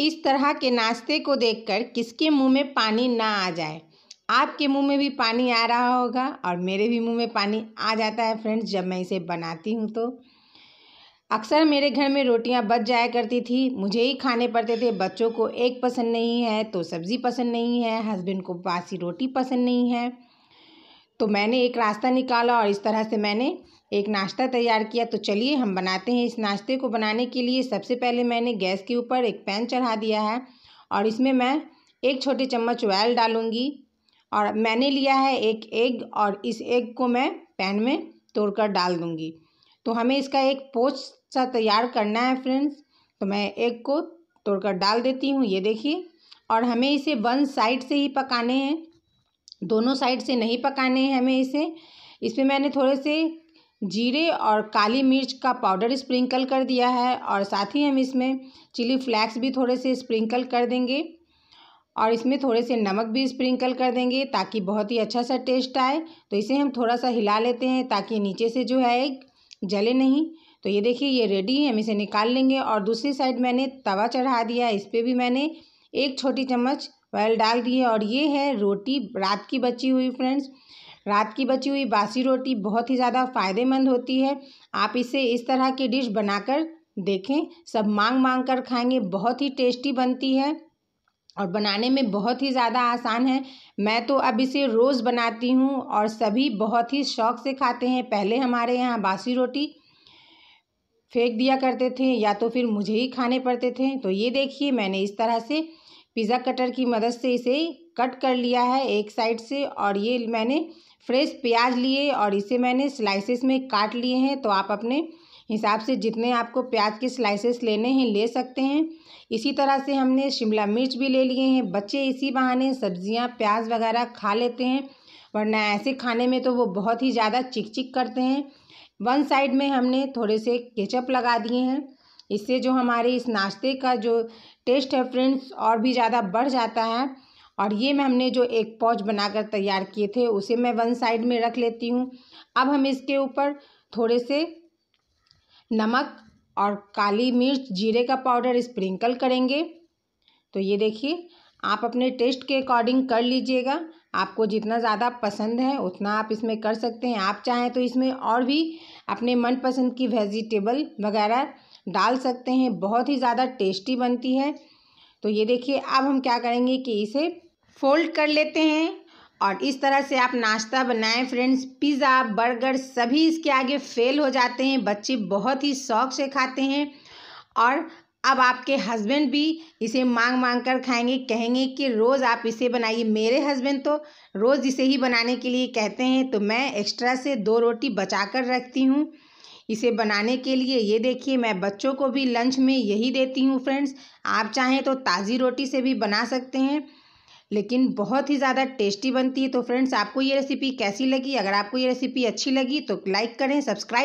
इस तरह के नाश्ते को देखकर किसके मुंह में पानी ना आ जाए आपके मुंह में भी पानी आ रहा होगा और मेरे भी मुंह में पानी आ जाता है फ्रेंड्स जब मैं इसे बनाती हूँ तो अक्सर मेरे घर में रोटियाँ बच जाया करती थी मुझे ही खाने पड़ते थे बच्चों को एक पसंद नहीं है तो सब्ज़ी पसंद नहीं है हस्बैंड को बासी रोटी पसंद नहीं है तो मैंने एक रास्ता निकाला और इस तरह से मैंने एक नाश्ता तैयार किया तो चलिए हम बनाते हैं इस नाश्ते को बनाने के लिए सबसे पहले मैंने गैस के ऊपर एक पैन चढ़ा दिया है और इसमें मैं एक छोटे चम्मच ऑयल डालूँगी और मैंने लिया है एक एग और इस एग को मैं पैन में तोड़कर डाल दूँगी तो हमें इसका एक पोच सा तैयार करना है फ्रेंड्स तो मैं एग को तोड़कर डाल देती हूँ ये देखिए और हमें इसे वन साइड से ही पकाने हैं दोनों साइड से नहीं पकाने हैं हमें इसे इसमें मैंने थोड़े से जीरे और काली मिर्च का पाउडर स्प्रिंकल कर दिया है और साथ ही हम इसमें चिली फ्लैक्स भी थोड़े से स्प्रिंकल कर देंगे और इसमें थोड़े से नमक भी स्प्रिंकल कर देंगे ताकि बहुत ही अच्छा सा टेस्ट आए तो इसे हम थोड़ा सा हिला लेते हैं ताकि नीचे से जो है एक जले नहीं तो ये देखिए ये रेडी है हम इसे निकाल लेंगे और दूसरी साइड मैंने तवा चढ़ा दिया इस पर भी मैंने एक छोटी चम्मच ऑयल डाल दी है और ये है रोटी रात की बची हुई फ्रेंड्स रात की बची हुई बासी रोटी बहुत ही ज़्यादा फ़ायदेमंद होती है आप इसे इस तरह की डिश बनाकर देखें सब मांग मांग कर खाएंगे बहुत ही टेस्टी बनती है और बनाने में बहुत ही ज़्यादा आसान है मैं तो अब इसे रोज़ बनाती हूँ और सभी बहुत ही शौक से खाते हैं पहले हमारे यहाँ बासी रोटी फेंक दिया करते थे या तो फिर मुझे ही खाने पड़ते थे तो ये देखिए मैंने इस तरह से पिज़्ज़ा कटर की मदद से इसे कट कर लिया है एक साइड से और ये मैंने फ्रेश प्याज लिए और इसे मैंने स्लाइसेस में काट लिए हैं तो आप अपने हिसाब से जितने आपको प्याज के स्लाइसेस लेने हैं ले सकते हैं इसी तरह से हमने शिमला मिर्च भी ले लिए हैं बच्चे इसी बहाने सब्जियां प्याज वगैरह खा लेते हैं वरना ऐसे खाने में तो वो बहुत ही ज़्यादा चिक चिक करते हैं वन साइड में हमने थोड़े से केचप लगा दिए हैं इससे जो हमारे इस नाश्ते का जो टेस्ट है फ्रेंड्स और भी ज़्यादा बढ़ जाता है और ये मैं हमने जो एक पॉच बनाकर तैयार किए थे उसे मैं वन साइड में रख लेती हूँ अब हम इसके ऊपर थोड़े से नमक और काली मिर्च जीरे का पाउडर स्प्रिंकल करेंगे तो ये देखिए आप अपने टेस्ट के अकॉर्डिंग कर लीजिएगा आपको जितना ज़्यादा पसंद है उतना आप इसमें कर सकते हैं आप चाहें तो इसमें और भी अपने मनपसंद की वेजिटेबल वगैरह डाल सकते हैं बहुत ही ज़्यादा टेस्टी बनती है तो ये देखिए अब हम क्या करेंगे कि इसे फोल्ड कर लेते हैं और इस तरह से आप नाश्ता बनाएं फ्रेंड्स पिज़्ज़ा बर्गर सभी इसके आगे फेल हो जाते हैं बच्चे बहुत ही शौक से खाते हैं और अब आपके हस्बैंड भी इसे मांग मांग कर खाएंगे कहेंगे कि रोज़ आप इसे बनाइए मेरे हस्बैंड तो रोज़ इसे ही बनाने के लिए कहते हैं तो मैं एक्स्ट्रा से दो रोटी बचा कर रखती हूँ इसे बनाने के लिए ये देखिए मैं बच्चों को भी लंच में यही देती हूँ फ्रेंड्स आप चाहें तो ताज़ी रोटी से भी बना सकते हैं लेकिन बहुत ही ज़्यादा टेस्टी बनती है तो फ्रेंड्स आपको ये रेसिपी कैसी लगी अगर आपको ये रेसिपी अच्छी लगी तो लाइक करें सब्सक्राइब